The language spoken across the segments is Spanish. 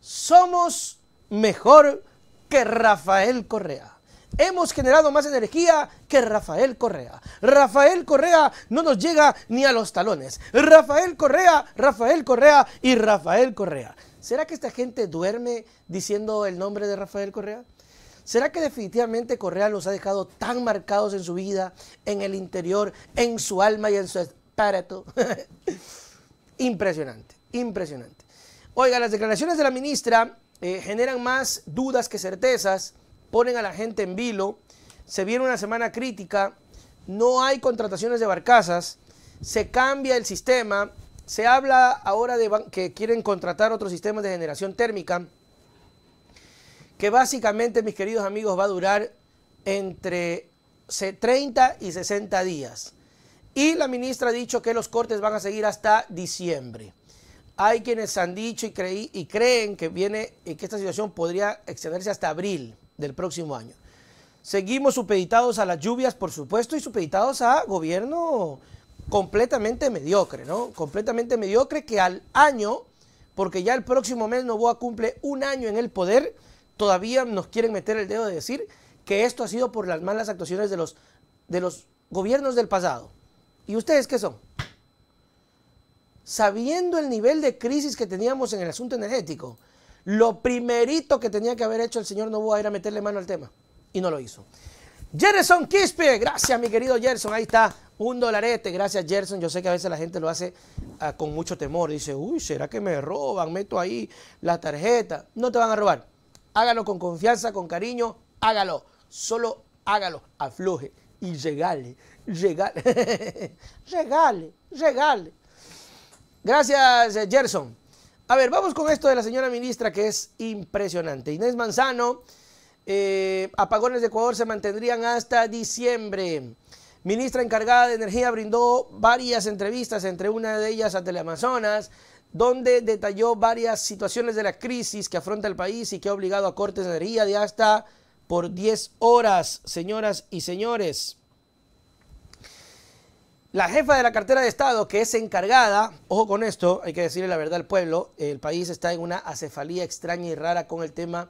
somos mejor que Rafael Correa. Hemos generado más energía que Rafael Correa. Rafael Correa no nos llega ni a los talones. Rafael Correa, Rafael Correa y Rafael Correa. ¿Será que esta gente duerme diciendo el nombre de Rafael Correa? ¿Será que definitivamente Correa los ha dejado tan marcados en su vida, en el interior, en su alma y en su espíritu? impresionante, impresionante. Oiga, las declaraciones de la ministra eh, generan más dudas que certezas, ponen a la gente en vilo, se viene una semana crítica, no hay contrataciones de barcazas, se cambia el sistema, se habla ahora de que quieren contratar otros sistemas de generación térmica, que básicamente, mis queridos amigos, va a durar entre 30 y 60 días. Y la ministra ha dicho que los cortes van a seguir hasta diciembre. Hay quienes han dicho y, creen que, viene, que esta situación podría extenderse hasta abril del próximo año. Seguimos supeditados a las lluvias, por supuesto, y supeditados a gobierno completamente mediocre, ¿no? Completamente mediocre que al año, porque ya el próximo mes Novoa cumple un año en el poder, todavía nos quieren meter el dedo de decir que esto ha sido por las malas actuaciones de los gobiernos del pasado. ¿Y ustedes qué son? sabiendo el nivel de crisis que teníamos en el asunto energético, lo primerito que tenía que haber hecho el señor ir era meterle mano al tema. Y no lo hizo. Gerson Quispe, gracias mi querido Gerson, ahí está, un dolarete, gracias Gerson, yo sé que a veces la gente lo hace ah, con mucho temor, dice, uy, ¿será que me roban? Meto ahí la tarjeta, no te van a robar, hágalo con confianza, con cariño, hágalo, solo hágalo, afloje y regale, regale, regale, regale, Gracias, eh, Gerson. A ver, vamos con esto de la señora ministra que es impresionante. Inés Manzano, eh, apagones de Ecuador se mantendrían hasta diciembre. Ministra encargada de Energía brindó varias entrevistas, entre una de ellas a Teleamazonas, donde detalló varias situaciones de la crisis que afronta el país y que ha obligado a cortes de energía de hasta por 10 horas, señoras y señores. La jefa de la cartera de Estado, que es encargada, ojo con esto, hay que decirle la verdad al pueblo, el país está en una acefalía extraña y rara con el tema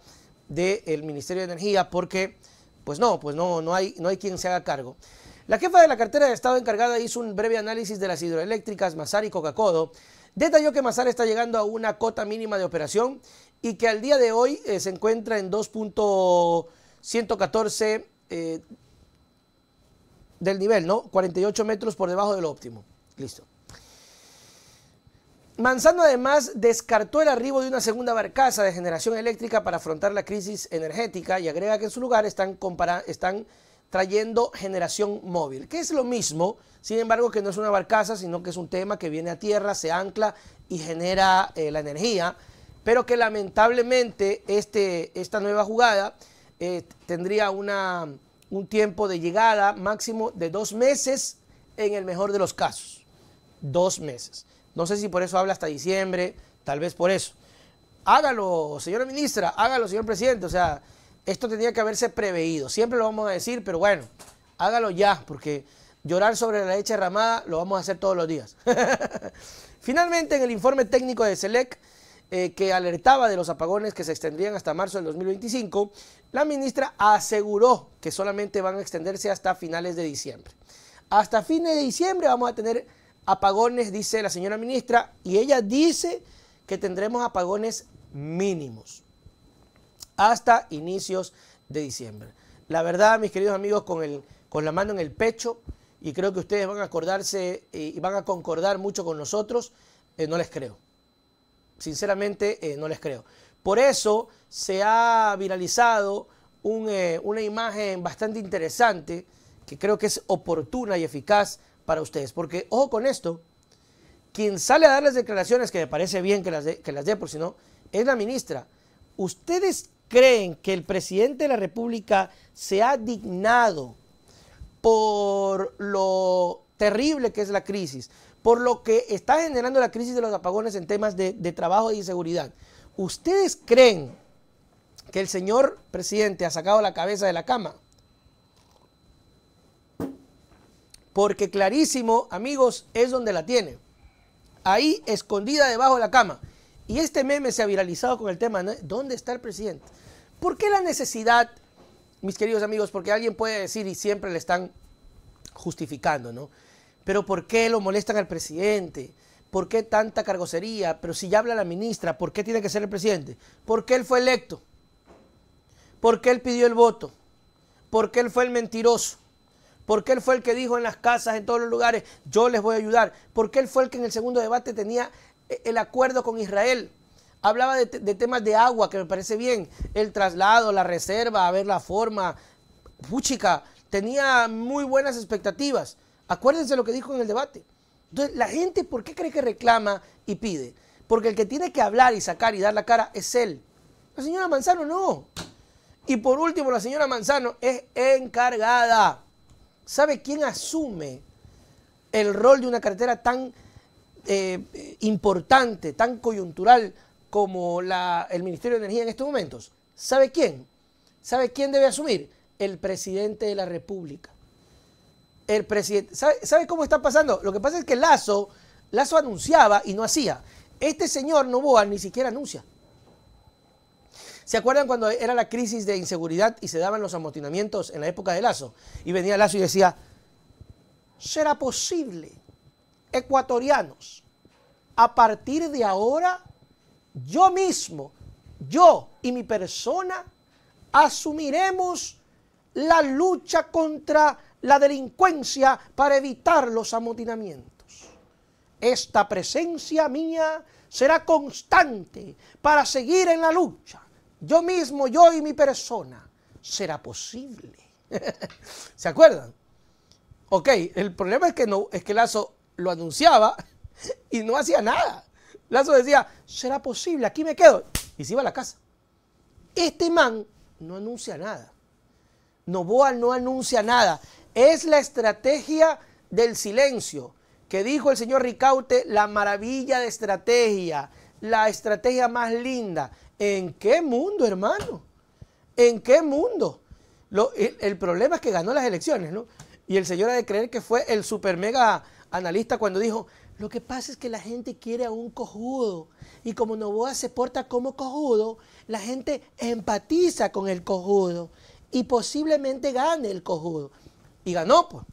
del Ministerio de Energía, porque, pues no, pues no, no hay, no hay quien se haga cargo. La jefa de la cartera de Estado encargada hizo un breve análisis de las hidroeléctricas Mazar y Coca-Codo, detalló que Mazar está llegando a una cota mínima de operación y que al día de hoy eh, se encuentra en 2.114 del nivel, ¿no? 48 metros por debajo del óptimo. Listo. Manzano además descartó el arribo de una segunda barcaza de generación eléctrica para afrontar la crisis energética y agrega que en su lugar están, están trayendo generación móvil, que es lo mismo, sin embargo que no es una barcaza, sino que es un tema que viene a tierra, se ancla y genera eh, la energía, pero que lamentablemente este, esta nueva jugada eh, tendría una un tiempo de llegada máximo de dos meses en el mejor de los casos. Dos meses. No sé si por eso habla hasta diciembre, tal vez por eso. Hágalo, señora ministra, hágalo, señor presidente. O sea, esto tenía que haberse preveído. Siempre lo vamos a decir, pero bueno, hágalo ya, porque llorar sobre la leche derramada lo vamos a hacer todos los días. Finalmente, en el informe técnico de SELEC, eh, que alertaba de los apagones que se extendrían hasta marzo del 2025, la ministra aseguró que solamente van a extenderse hasta finales de diciembre. Hasta fines de diciembre vamos a tener apagones, dice la señora ministra, y ella dice que tendremos apagones mínimos hasta inicios de diciembre. La verdad, mis queridos amigos, con, el, con la mano en el pecho, y creo que ustedes van a acordarse eh, y van a concordar mucho con nosotros, eh, no les creo sinceramente eh, no les creo. Por eso se ha viralizado eh, una imagen bastante interesante que creo que es oportuna y eficaz para ustedes. Porque, ojo con esto, quien sale a dar las declaraciones, que me parece bien que las que las dé por si no, es la ministra. ¿Ustedes creen que el presidente de la República se ha dignado por lo terrible que es la crisis, por lo que está generando la crisis de los apagones en temas de, trabajo e inseguridad. ¿Ustedes creen que el señor presidente ha sacado la cabeza de la cama? Porque clarísimo, amigos, es donde la tiene. Ahí, escondida debajo de la cama. Y este meme se ha viralizado con el tema, ¿no? ¿dónde está el presidente? ¿Por qué la necesidad, mis queridos amigos? Porque alguien puede decir y siempre le están justificando, ¿no? Pero ¿por qué lo molestan al presidente? ¿Por qué tanta cargocería? Pero si ya habla la ministra, ¿por qué tiene que ser el presidente? ¿Por qué él fue electo? ¿Por qué él pidió el voto? ¿Por qué él fue el mentiroso? ¿Por qué él fue el que dijo en las casas, en todos los lugares, yo les voy a ayudar? ¿Por qué él fue el que en el segundo debate tenía eh, el acuerdo con Israel? Hablaba de, de temas de agua, que me parece bien, el traslado, la reserva, a ver la forma. Puchica, tenía muy buenas expectativas. Acuérdense lo que dijo en el debate. Entonces, la gente, ¿por qué cree que reclama y pide? Porque el que tiene que hablar y sacar y dar la cara es él. La señora Manzano no. Y por último, la señora Manzano es encargada. ¿Sabe quién asume el rol de una cartera tan eh, importante, tan coyuntural como el Ministerio de Energía en estos momentos? ¿Sabe quién? ¿Sabe quién debe asumir? El presidente de la República el presidente. ¿Sabe, cómo está pasando? Lo que pasa es que Lazo, Lazo anunciaba y no hacía. Este señor no Novoa ni siquiera anuncia. ¿Se acuerdan cuando era la crisis de inseguridad y se daban los amotinamientos en la época de Lazo? Y venía Lazo y decía, ¿será posible, ecuatorianos, a partir de ahora, yo mismo, yo y mi persona, asumiremos la lucha contra la delincuencia para evitar los amotinamientos. Esta presencia mía será constante para seguir en la lucha. Yo mismo, yo y mi persona, será posible. ¿Se acuerdan? Ok, el problema es que, no, es que Lazo lo anunciaba y no hacía nada. Lazo decía, será posible, aquí me quedo. Y se iba a la casa. Este man no anuncia nada. Novoa no anuncia nada. Es la estrategia del silencio, que dijo el señor Ricaute, la maravilla de estrategia, la estrategia más linda. ¿En qué mundo, hermano? ¿En qué mundo? el, el, problema es que ganó las elecciones, ¿no? Y el señor ha de creer que fue el super mega analista cuando dijo, lo que pasa es que la gente quiere a un cojudo. Y como Novoa se porta como cojudo, la gente empatiza con el cojudo y posiblemente gane el cojudo y ganó, pues.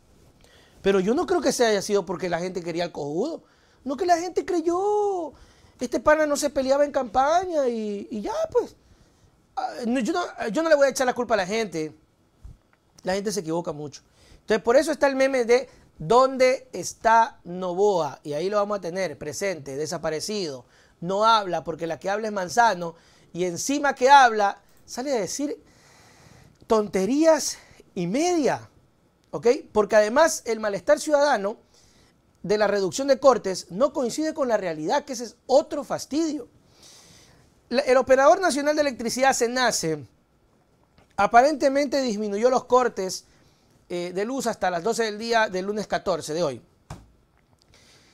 Pero yo no creo que se haya sido porque la gente quería el cojudo. No que la gente creyó. Este pana no se peleaba en campaña y, ya, pues. Ah, yo no, yo no le voy a echar la culpa a la gente. La gente se equivoca mucho. Entonces, por eso está el meme de ¿dónde está Novoa? Y ahí lo vamos a tener presente, desaparecido. No habla porque la que habla es Manzano. Y encima que habla, sale a decir tonterías y media. Porque además el malestar ciudadano de la reducción de cortes no coincide con la realidad, que ese es otro fastidio. El Operador Nacional de Electricidad, nace aparentemente disminuyó los cortes eh, de luz hasta las 12 del día del lunes 14 de hoy.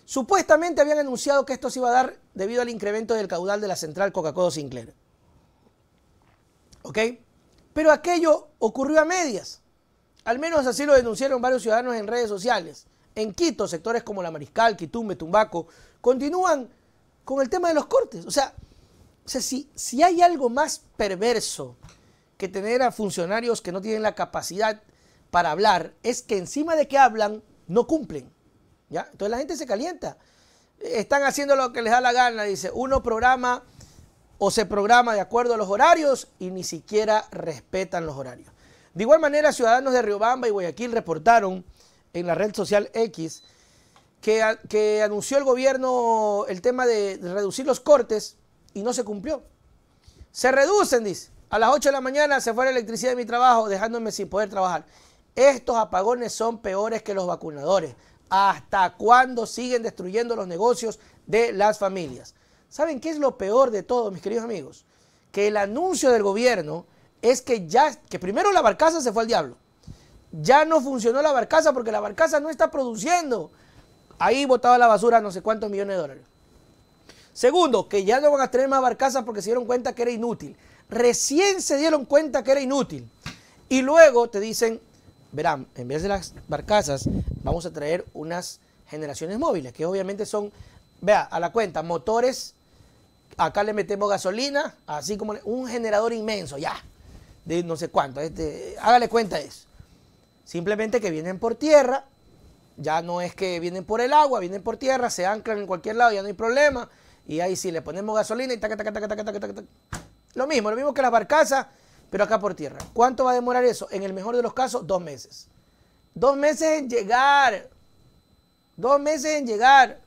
Supuestamente habían anunciado que esto se iba a dar debido al incremento del caudal de la central Coca-Cola Sinclair. Pero aquello ocurrió a medias. Al menos así lo denunciaron varios ciudadanos en redes sociales. En Quito, sectores como La Mariscal, Quitumbe, Tumbaco, continúan con el tema de los cortes. O sea, si, hay algo más perverso que tener a funcionarios que no tienen la capacidad para hablar, es que encima de que hablan, no cumplen. ¿ya? Entonces la gente se calienta. Están haciendo lo que les da la gana, dice. Uno programa o se programa de acuerdo a los horarios y ni siquiera respetan los horarios. De igual manera, ciudadanos de Riobamba y Guayaquil reportaron en la red social X que, que anunció el gobierno el tema de reducir los cortes y no se cumplió. Se reducen, dice. A las 8 de la mañana se fue la electricidad de mi trabajo, dejándome sin poder trabajar. Estos apagones son peores que los vacunadores. ¿Hasta cuándo siguen destruyendo los negocios de las familias? ¿Saben qué es lo peor de todo, mis queridos amigos? Que el anuncio del gobierno es que ya, que primero la barcaza se fue al diablo. Ya no funcionó la barcaza porque la barcaza no está produciendo. Ahí botaba la basura no sé cuántos millones de dólares. Segundo, que ya no van a tener más barcazas porque se dieron cuenta que era inútil. Recién se dieron cuenta que era inútil. Y luego te dicen, verán, en vez de las barcazas, vamos a traer unas generaciones móviles, que obviamente son, vea, a la cuenta, motores, acá le metemos gasolina, así como un generador inmenso, ya de no sé cuánto. hágale cuenta eso. Simplemente que vienen por tierra, ya no es que vienen por el agua, vienen por tierra, se anclan en cualquier lado, ya no hay problema. Y ahí sí le ponemos gasolina y ta ta ta ta ta ta Lo mismo, lo mismo que las barcazas, pero acá por tierra. ¿Cuánto va a demorar eso? En el mejor de los casos, dos meses. Dos meses en llegar. Dos meses en llegar.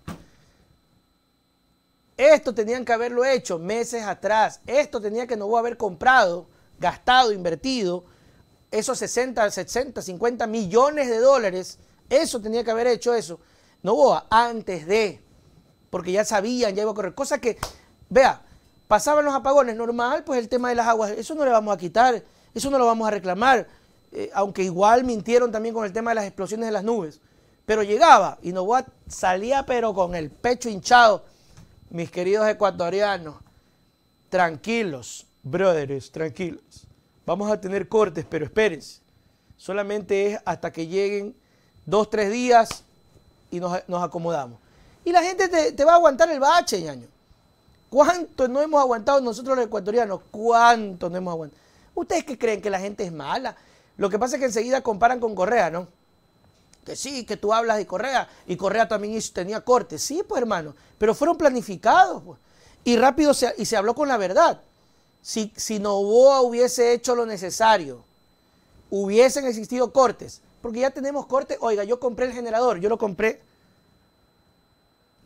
Esto tenían que haberlo hecho meses atrás. Esto tenía que no haber comprado gastado, invertido, esos 60, 60, 50 millones de dólares, eso tenía que haber hecho eso, Novoa, antes de, porque ya sabían, ya iba a correr, cosa que, vea, pasaban los apagones, normal, pues el tema de las aguas, eso no le vamos a quitar, eso no lo vamos a reclamar, eh, aunque igual mintieron también con el tema de las explosiones de las nubes, pero llegaba y Novoa salía pero con el pecho hinchado, mis queridos ecuatorianos, tranquilos, brothers, tranquilos. Vamos a tener cortes, pero espérense. Solamente es hasta que lleguen dos, tres días y nos, acomodamos. Y la gente te, va a aguantar el bache, ñaño. ¿Cuánto no hemos aguantado nosotros los ecuatorianos? ¿Cuánto no hemos aguantado? ¿Ustedes que creen que la gente es mala? Lo que pasa es que enseguida comparan con Correa, ¿no? Que sí, que tú hablas de Correa y Correa también hizo, tenía cortes. Sí, pues hermano, pero fueron planificados pues. y rápido y se habló con la verdad si, si Novoa hubiese hecho lo necesario, hubiesen existido cortes, porque ya tenemos cortes, oiga, yo compré el generador, yo lo compré,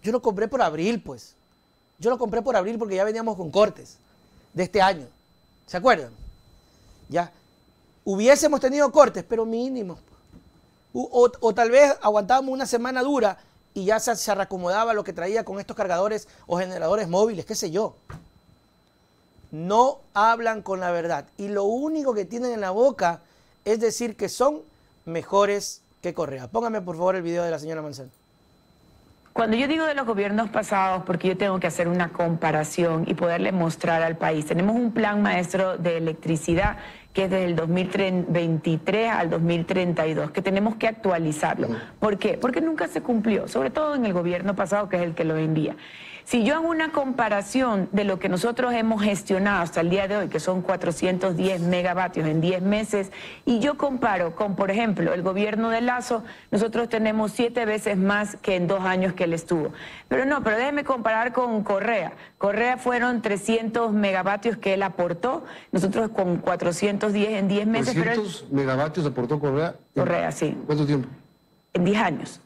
yo lo compré por abril, pues. Yo lo compré por abril porque ya veníamos con cortes de este año. ¿Se acuerdan? Ya. Hubiésemos tenido cortes, pero mínimos. O, tal vez aguantábamos una semana dura y ya se, se reacomodaba lo que traía con estos cargadores o generadores móviles, qué sé yo no hablan con la verdad y lo único que tienen en la boca es decir que son mejores que Correa. Póngame por favor el video de la señora Manzano. Cuando yo digo de los gobiernos pasados, porque yo tengo que hacer una comparación y poderle mostrar al país, tenemos un plan maestro de electricidad que es desde el 2023 al 2032, que tenemos que actualizarlo. ¿Por qué? Porque nunca se cumplió, sobre todo en el gobierno pasado, que es el que lo envía. Si yo hago una comparación de lo que nosotros hemos gestionado hasta el día de hoy, que son 410 megavatios en 10 meses, y yo comparo con, por ejemplo, el gobierno de Lazo, nosotros tenemos siete veces más que en dos años que él estuvo. Pero no, pero déjeme comparar con Correa. Correa fueron 300 megavatios que él aportó, nosotros con 410 en 10 meses. ¿300 megavatios aportó Correa? Correa, sí. ¿Cuánto tiempo? En 10 años.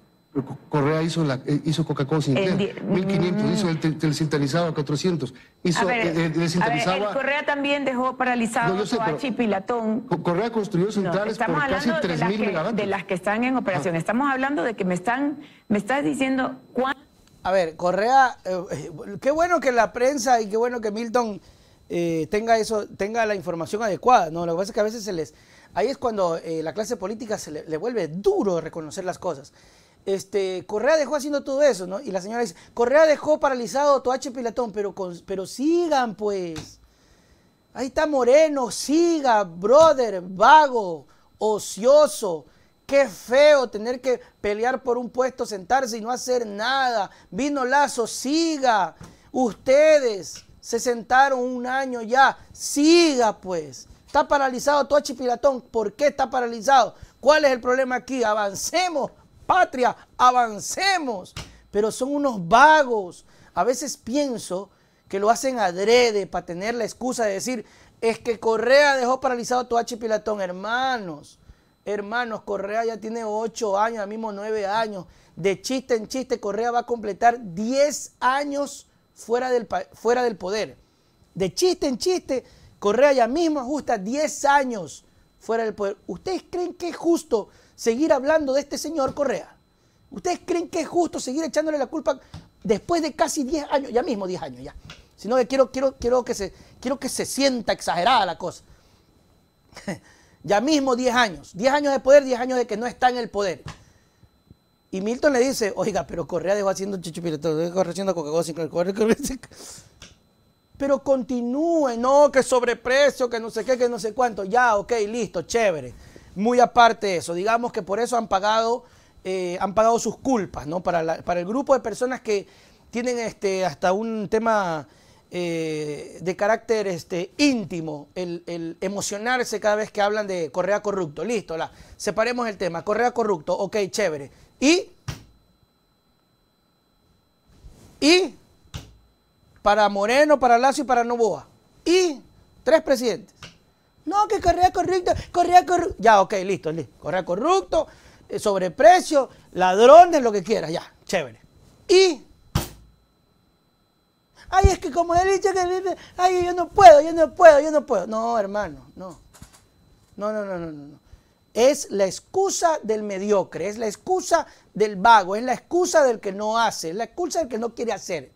Correa hizo, la, eh, hizo Coca-Cola sin 1500, hizo mm. el a 400, hizo eh, eh, el, Correa también dejó paralizado a Pilatón. Correa construyó centrales por casi 3000 megavatios. De las que están en operación, ah. estamos hablando de que me están me estás diciendo cuánto A ver, Correa, qué bueno que la prensa y qué bueno que Milton tenga eso, tenga la información adecuada, no, lo que pasa es que a veces se les ahí es cuando la clase política se le vuelve duro reconocer las cosas este, Correa dejó haciendo todo eso, ¿no? Y la señora dice, Correa dejó paralizado a Toache Pilatón, pero, pero sigan pues. Ahí está Moreno, siga, brother, vago, ocioso. Qué feo tener que pelear por un puesto, sentarse y no hacer nada. Vino Lazo, siga. Ustedes se sentaron un año ya. Siga pues. Está paralizado Toache Pilatón. ¿Por qué está paralizado? ¿Cuál es el problema aquí? Avancemos patria, avancemos. Pero son unos vagos. A veces pienso que lo hacen adrede para tener la excusa de decir, es que Correa dejó paralizado tu H. Pilatón. Hermanos, hermanos, Correa ya tiene 8 años, ahora mismo 9 años. De chiste en chiste, Correa va a completar 10 años fuera del, fuera del poder. De chiste en chiste, Correa ya mismo ajusta 10 años fuera del poder. ¿Ustedes creen que es justo seguir hablando de este señor Correa? ¿Ustedes creen que es justo seguir echándole la culpa después de casi 10 años? Ya mismo 10 años, ya. Sino que quiero, quiero, quiero, que se, quiero que se sienta exagerada la cosa. ya mismo 10 años. 10 años de poder, 10 años de que no está en el poder. Y Milton le dice, oiga, pero Correa dejó haciendo chichipirito, dejó haciendo Coca-Cola Pero continúe, no, que sobreprecio, que no sé qué, que no sé cuánto. Ya, ok, listo, chévere muy aparte de eso. Digamos que por eso han pagado, eh, han pagado sus culpas, ¿no? Para, para el grupo de personas que tienen este, hasta un tema eh, de carácter este, íntimo, el, emocionarse cada vez que hablan de Correa corrupto. Listo, la, separemos el tema. Correa corrupto, ok, chévere. Y. Y. Para Moreno, para Lazio y para Novoa. Y tres presidentes. No, que correa corrupto, corría corrupto. Ya, ok, listo, listo. Correa corrupto, eh, sobreprecio, ladrones, lo que quiera, ya, chévere. Y. Ay, es que como él dice que. Ay, yo no puedo, yo no puedo, yo no puedo. No, hermano, no. No, no, no, no, no. Es la excusa del mediocre, es la excusa del vago, es la excusa del que no hace, es la excusa del que no quiere hacer.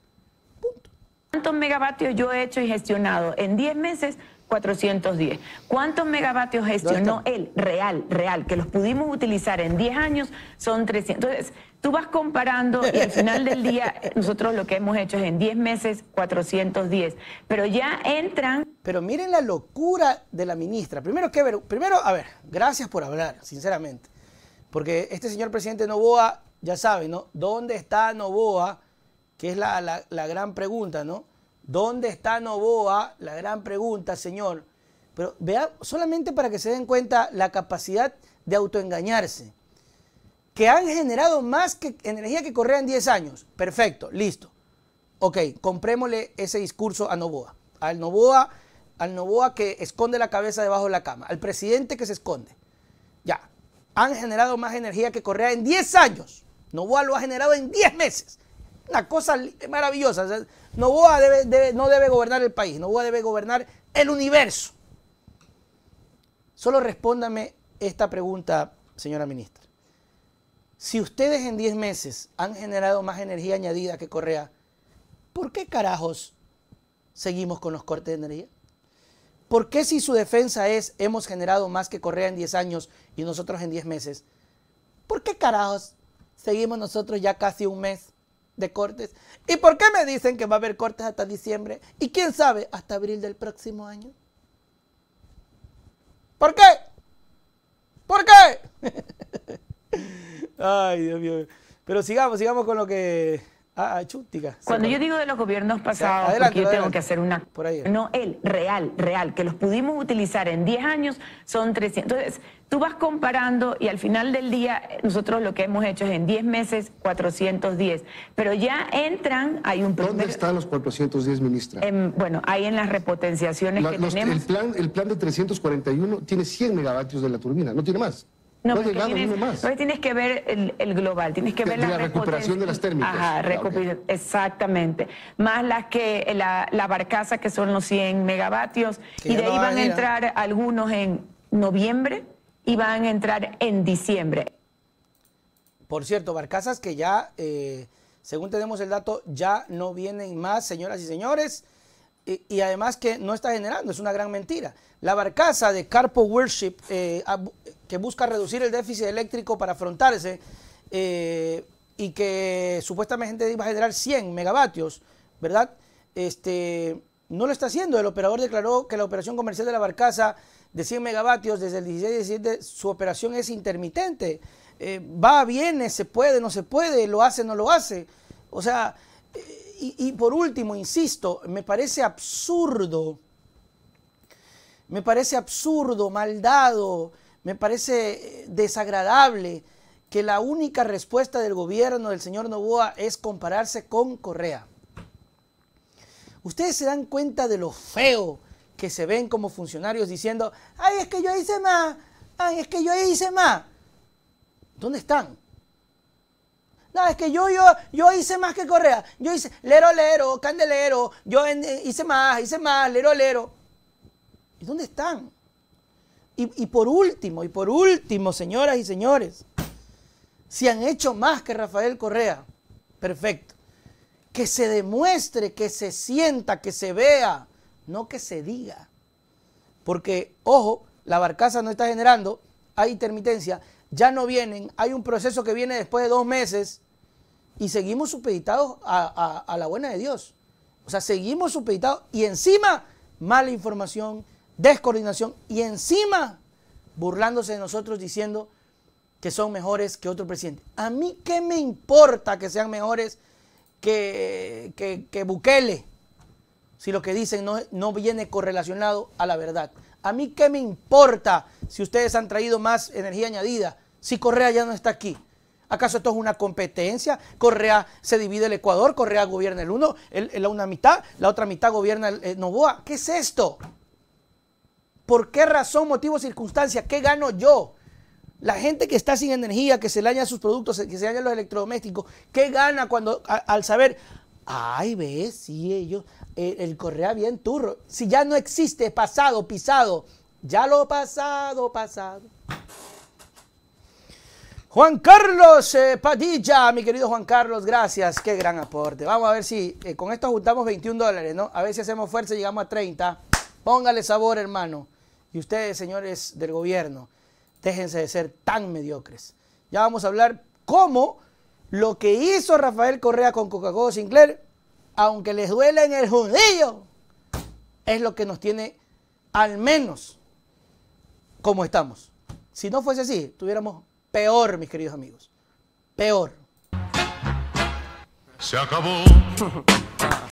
Punto. ¿Cuántos megavatios yo he hecho y gestionado? En 10 meses 410. ¿Cuántos megavatios gestionó él? Real, real, que los pudimos utilizar en 10 años, son 300. Entonces, tú vas comparando y al final del día, nosotros lo que hemos hecho es en 10 meses, 410. Pero ya entran... Pero miren la locura de la ministra. Primero, que ver, primero a ver, gracias por hablar, sinceramente. Porque este señor presidente Novoa, ya sabe, ¿no? ¿Dónde está Novoa? Que es la gran pregunta, ¿no? ¿Dónde está Novoa? La gran pregunta, señor. Pero vea, solamente para que se den cuenta la capacidad de autoengañarse. Que han generado más energía que Correa en 10 años. Perfecto, listo. Ok, comprémosle ese discurso a Novoa. Al Novoa, al Novoa que esconde la cabeza debajo de la cama. Al presidente que se esconde. Ya. Han generado más energía que Correa en 10 años. Novoa lo ha generado en 10 meses una cosa maravillosa. no no debe gobernar el país, Novoa debe gobernar el universo. Solo respóndame esta pregunta, señora ministra. Si ustedes en 10 meses han generado más energía añadida que Correa, ¿por qué carajos seguimos con los cortes de energía? ¿Por qué si su defensa es hemos generado más que Correa en 10 años y nosotros en 10 meses? ¿Por qué carajos seguimos nosotros ya casi un mes de cortes. ¿Y por qué me dicen que va a haber cortes hasta diciembre? Y quién sabe, hasta abril del próximo año. ¿Por qué? ¿Por qué? Ay, Dios mío. Pero sigamos, sigamos con lo que Ah, ah chútica. Cuando yo digo de los gobiernos pasados, porque yo tengo que hacer una... Por No, el real, real, que los pudimos utilizar en 10 años, son 300. Entonces, tú vas comparando y al final del día, nosotros lo que hemos hecho es en 10 meses, 410. Pero ya entran, hay un... ¿Dónde están los 410, ministra? bueno, ahí en las repotenciaciones que tenemos. El plan, el plan de 341 tiene 100 megavatios de la turbina, no tiene más. No, no tienes, tienes que ver el, global, tienes que ver la, recuperación de las térmicas. Ajá, ah, exactamente. Más las que la, barcaza, que son los 100 megavatios, y de ahí van a, entrar algunos en noviembre y van a entrar en diciembre. Por cierto, barcazas que ya, eh, según tenemos el dato, ya no vienen más, señoras y señores. Y, además que no está generando, es una gran mentira. La barcaza de Carpo Worship eh, que busca reducir el déficit eléctrico para afrontarse eh, y que supuestamente iba a generar 100 megavatios, ¿verdad? Este, no lo está haciendo. El operador declaró que la operación comercial de la barcaza de 100 megavatios desde el 16-17, su operación es intermitente. Eh, va, viene, se puede, no se puede, lo hace, no lo hace. O sea, eh, y, por último, insisto, me parece absurdo, me parece absurdo, maldado... Me parece eh, desagradable que la única respuesta del gobierno del señor Novoa es compararse con Correa. Ustedes se dan cuenta de lo feo que se ven como funcionarios diciendo, ay, es que yo hice más, ay, es que yo hice más. ¿Dónde están? No, es que yo, yo, yo hice más que Correa. Yo hice lero, lero, candelero, yo eh, hice más, hice más, lero, lero. ¿Y dónde están? Y, por último, y por último, señoras y señores, si han hecho más que Rafael Correa, perfecto. Que se demuestre, que se sienta, que se vea, no que se diga. Porque, ojo, la barcaza no está generando, hay intermitencia, ya no vienen, hay un proceso que viene después de dos meses y seguimos supeditados a, a la buena de Dios. O sea, seguimos supeditados y encima mala información descoordinación y encima burlándose de nosotros diciendo que son mejores que otro presidente. A mí qué me importa que sean mejores que, que, Bukele, si lo que dicen no, no, viene correlacionado a la verdad. A mí qué me importa si ustedes han traído más energía añadida, si Correa ya no está aquí. ¿Acaso esto es una competencia? Correa se divide el Ecuador, Correa gobierna el uno, la una mitad, la otra mitad gobierna el, el eh, Novoa. ¿Qué es esto? ¿Por qué razón, motivo, circunstancia? ¿Qué gano yo? La gente que está sin energía, que se le dañan sus productos, que se dañan los electrodomésticos, ¿qué gana cuando al saber, ay, ve, sí, ellos, el, Correa bien turro. Si ya no existe pasado, pisado, ya lo pasado, pasado. Juan Carlos eh, Padilla, mi querido Juan Carlos, gracias, qué gran aporte. Vamos a ver si eh, con esto juntamos 21 dólares, ¿no? A ver si hacemos fuerza y llegamos a 30. Póngale sabor, hermano. Y ustedes, señores del gobierno, déjense de ser tan mediocres. Ya vamos a hablar cómo lo que hizo Rafael Correa con Coca-Cola Sinclair, aunque les duela en el judío, es lo que nos tiene al menos como estamos. Si no fuese así, tuviéramos peor, mis queridos amigos. Peor. Se acabó.